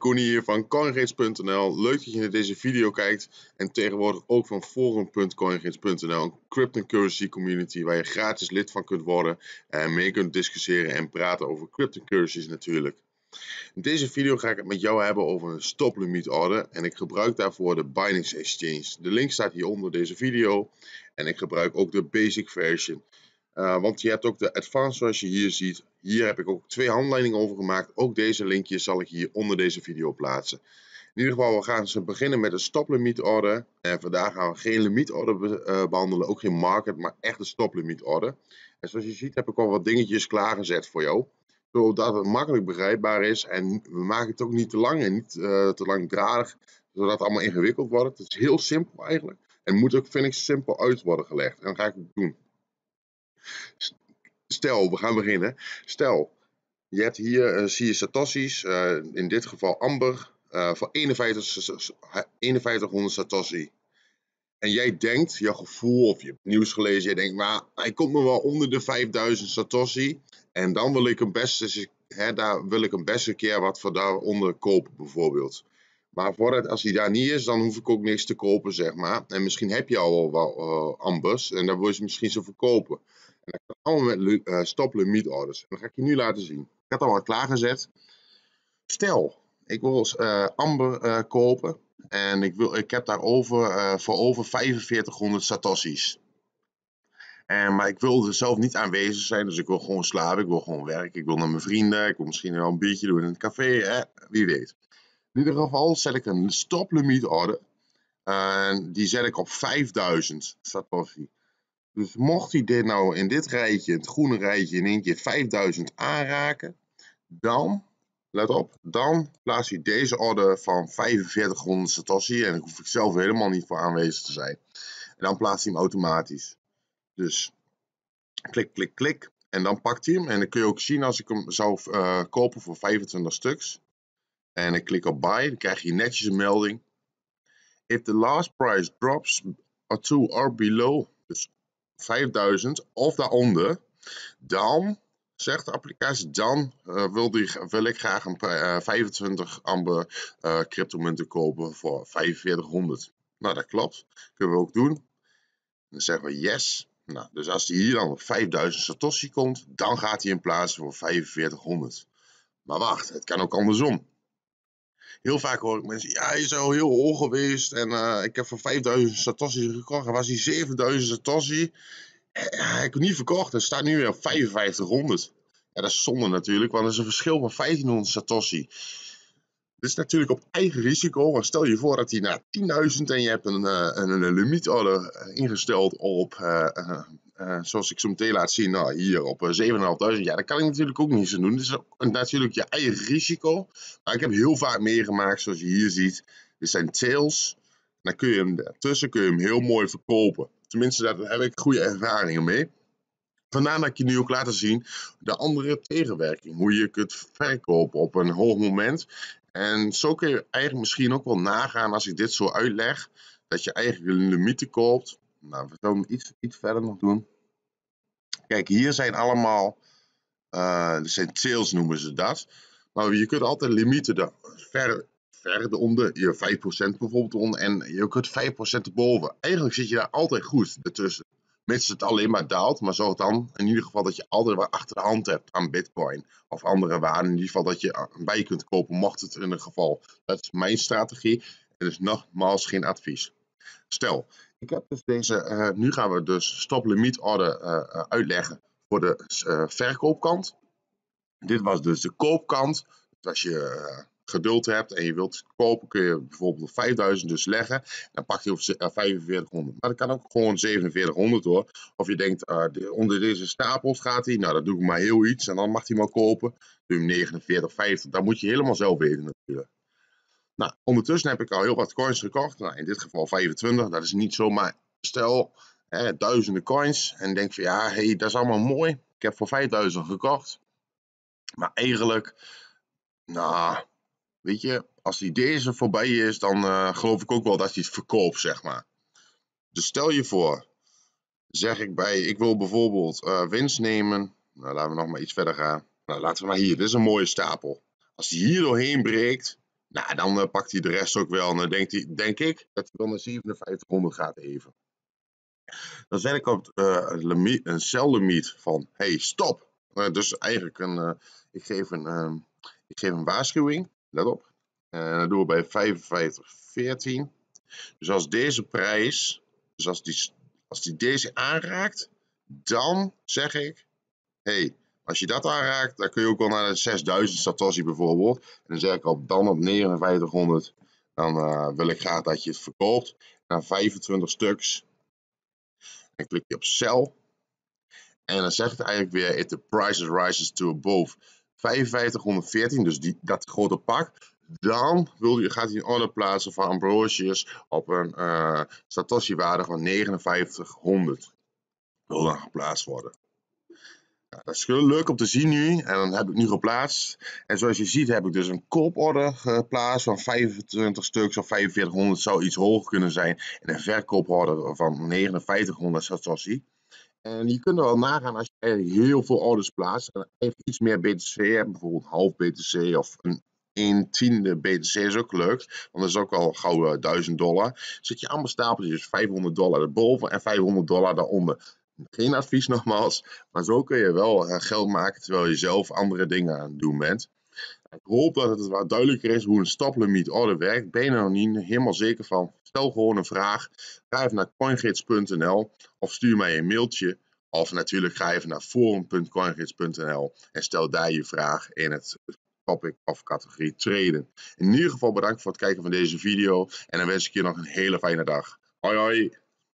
Koenie hier van CoinGids.nl. Leuk dat je naar deze video kijkt. En tegenwoordig ook van forum.coingids.nl. Een cryptocurrency community waar je gratis lid van kunt worden. En mee kunt discussiëren en praten over cryptocurrencies natuurlijk. In deze video ga ik het met jou hebben over een stoplimiet order. En ik gebruik daarvoor de Binance Exchange. De link staat hieronder deze video. En ik gebruik ook de basic version. Eh, want je hebt ook de advanced zoals je hier ziet. Hier heb ik ook twee handleidingen over gemaakt. Ook deze linkje zal ik hier onder deze video plaatsen. In ieder geval, we gaan ze beginnen met een stoplimietorder. En vandaag gaan we geen limietorder eh, behandelen, ook geen market, maar echt een stoplimietorder. En zoals je ziet heb ik al wat dingetjes klaargezet voor jou. Zodat het makkelijk begrijpbaar is en we maken het ook niet te lang en niet uh, te langdradig. Zodat het allemaal ingewikkeld wordt. Het is heel simpel eigenlijk. En moet ook, vind ik, simpel uit worden gelegd. En dat ga ik het doen. Stel, we gaan beginnen. Stel, je hebt hier, een eh, je satoshis, eh, in dit geval amber, eh, voor 51, 5100 satoshi. En jij denkt, je gevoel of je hebt nieuws gelezen, je denkt, maar nou, hij komt me wel onder de 5000 satoshi. En dan wil ik hem best daar wil ik hem best een keer wat voor daaronder kopen, bijvoorbeeld. Maar vooruit, als hij daar niet is, dan hoef ik ook niks te kopen, zeg maar. En misschien heb je al wel, ambers en dan wil je ze misschien zo verkopen. En dat kan allemaal met eh, stop meet orders. En dat ga ik je nu laten zien. Ik heb het allemaal klaargezet. Stel, ik wil eh, amber eh, kopen en ik, wil, ik heb daarover uh, voor over 4500 satoshis. En, maar ik wil er zelf niet aanwezig zijn, dus ik wil gewoon slapen, ik wil gewoon werken, ik wil naar mijn vrienden, ik wil misschien wel een biertje doen in het café, hè? wie weet. In ieder geval zet ik een stoplimiet order, die zet ik op 5000 satoshi. Dus mocht hij dit nou in dit rijtje, het groene rijtje, in één keer 5000 aanraken, dan, let op, dan plaats hij deze order van 4500 Satoshi. En daar hoef ik zelf helemaal niet voor aanwezig te zijn. En dan plaatst hij hem automatisch. Dus klik, klik, klik. En dan pakt hij hem. En dan kun je ook zien als ik hem zou eh, kopen voor 25 stuks. En ik klik op buy. Dan krijg je netjes een melding. If the last price drops to or below. Dus 5000 of daaronder, dan zegt de applicatie, dan eh, wil, wil ik graag een 25 eh, amber uh, cryptomunten kopen voor 4500. Nou, dat klopt. Kunnen we ook doen. Dan zeggen we yes. Nou, dus als die hier dan op 5000 Satoshi komt, dan gaat hij in plaats voor 4500. Maar wacht, het kan ook andersom heel vaak hoor ik mensen, ja, je is al heel hoog geweest. En eh, ik heb voor 5000 Satoshi gekocht. En was die 7000 Satoshi. Eh, ja, ik heb niet verkocht. Het staat nu weer op 5500. Ja, dat is zonde natuurlijk, want er is een verschil van 1500 Satoshi. Dit is natuurlijk op eigen risico. Maar stel je voor dat hij naar 10.000 en je hebt een, eh, een, een limiet eh, ingesteld op, eh, zoals ik zo meteen laat zien, nou, hier op 7.500. Ja, dat kan ik natuurlijk ook niet zo doen. Dat is natuurlijk je eigen risico. Maar ik heb heel vaak meegemaakt, zoals je hier ziet. er zijn tails. Dan kun je hem daartussen kun je hem heel mooi verkopen. Tenminste, daar heb ik goede ervaringen mee. Vandaar dat ik je nu ook laat zien de andere tegenwerking. Hoe je kunt verkopen op een hoog moment. En zo kun je eigenlijk misschien ook wel nagaan als ik dit zo uitleg, dat je eigenlijk een limieten koopt. Nou, we zullen iets, iets verder nog doen. Kijk, hier zijn allemaal, uh, er zijn sales noemen ze dat. Maar je kunt altijd limieten daar verder verder onder, je 5% bijvoorbeeld onder en je kunt 5% erboven. Eigenlijk zit je daar altijd goed ertussen. Mits het alleen maar daalt, maar zorg dan in ieder geval dat je altijd wat achter de hand hebt aan bitcoin of andere waarden. In ieder geval dat je bij eh, kunt kopen, mocht het in een geval. Dat is mijn strategie. Het is nogmaals geen advies. Stel, ik heb dus deze, eh, nu gaan we dus stop limit order eh, uitleggen voor de verkoopkant. Dit was dus de koopkant. Dus als je geduld hebt en je wilt kopen, kun je bijvoorbeeld 5000 dus leggen. Dan pak je 4500. Eh, maar dat kan ook gewoon 4700 hoor. Of je denkt, ah, onder deze stapels gaat hij. Nou, dat doe ik maar heel iets. En dan mag hij maar kopen. Doe hem 4950. Dat moet je helemaal zelf weten natuurlijk. Nou, ondertussen heb ik al heel wat coins gekocht. Nou, in dit geval 25. Dat is niet zomaar. Stel, hè, duizenden coins. En denk van ja, hey, dat is allemaal mooi. Ik heb voor 5000 gekocht. Maar eigenlijk, nou, Weet je, als die deze voorbij is, dan eh, geloof ik ook wel dat hij het verkoopt, zeg maar. Dus stel je voor, zeg ik bij, ik wil bijvoorbeeld uh, winst nemen. Nou, laten we nog maar iets verder gaan. Nou, laten we maar hier, dit is een mooie stapel. Als hij hier doorheen breekt, nou, dan eh, pakt hij de rest ook wel. En dan denkt hij, denk ik dat hij wel naar 5700 gaat even. Dan zet ik op een, een cellimiet van, hey, stop. dus eigenlijk een, ik geef een, ehm, ik geef een waarschuwing. Let op. En eh, dan doen we bij 55,14. Dus als deze prijs, dus als die, als die deze aanraakt, dan zeg ik, hey, als je dat aanraakt, dan kun je ook wel naar de 6000 Satoshi bijvoorbeeld. En dan zeg ik al dan op 5900, dan eh, wil ik graag dat je het verkoopt. Naar 25 stuks. En klik je op sell. En dan zegt het eigenlijk weer, if the price rises to above 5514, dus die, dat grote pak. Dan wil je, gaat hij een order plaatsen van Ambrosius op een uh, Satoshi-waarde van 5900. Wil dan geplaatst worden. dat is leuk om te zien nu. En dan heb ik nu geplaatst. En zoals je ziet heb ik dus een kooporder geplaatst van 25 stuks of 4500. Zou iets hoger kunnen zijn. En een verkooporder van 5900 Satoshi. En je kunt er wel nagaan als je heel veel orders plaatst. En even iets meer BTC hebt, bijvoorbeeld half BTC of een 1 tiende BTC is ook leuk. Want dat is ook al gauw 1000 eh, dollar. Zit je allemaal stapeltjes 500 dollar erboven en 500 dollar daaronder. Geen advies nogmaals, maar zo kun je wel eh, geld maken terwijl je zelf andere dingen aan het doen bent. Ik hoop dat het wat duidelijker is hoe een staplimiet order werkt. Ben ben er nog niet helemaal zeker van. Stel gewoon een vraag. Ga even naar coingids.nl of stuur mij een mailtje. Of natuurlijk ga even naar forum.coingids.nl en stel daar je vraag in het topic of categorie traden. In ieder geval bedankt voor het kijken van deze video en dan wens ik je nog een hele fijne dag. Hoi hoi!